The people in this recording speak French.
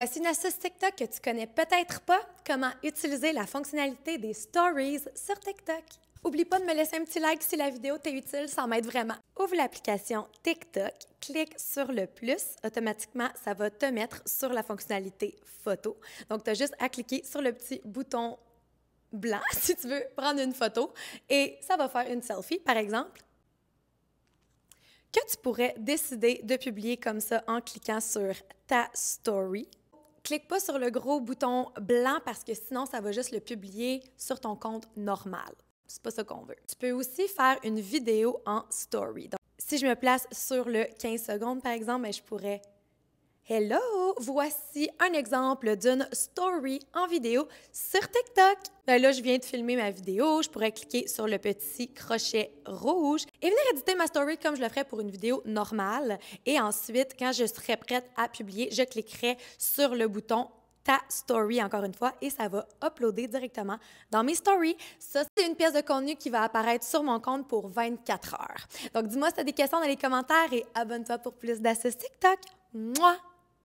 Voici une astuce TikTok que tu connais peut-être pas, comment utiliser la fonctionnalité des stories sur TikTok. Oublie pas de me laisser un petit like si la vidéo t'est utile, ça m'aide vraiment. Ouvre l'application TikTok, clique sur le plus, automatiquement ça va te mettre sur la fonctionnalité photo. Donc tu as juste à cliquer sur le petit bouton blanc si tu veux prendre une photo et ça va faire une selfie par exemple que tu pourrais décider de publier comme ça en cliquant sur ta story clique pas sur le gros bouton blanc parce que sinon, ça va juste le publier sur ton compte normal. C'est pas ça qu'on veut. Tu peux aussi faire une vidéo en story. Donc, si je me place sur le 15 secondes, par exemple, ben, je pourrais Hello! Voici un exemple d'une story en vidéo sur TikTok. Ben là, je viens de filmer ma vidéo. Je pourrais cliquer sur le petit crochet rouge et venir éditer ma story comme je le ferais pour une vidéo normale. Et ensuite, quand je serai prête à publier, je cliquerai sur le bouton ta story encore une fois et ça va uploader directement dans mes stories. Ça, c'est une pièce de contenu qui va apparaître sur mon compte pour 24 heures. Donc, dis-moi si tu as des questions dans les commentaires et abonne-toi pour plus d'astuces TikTok. Moi!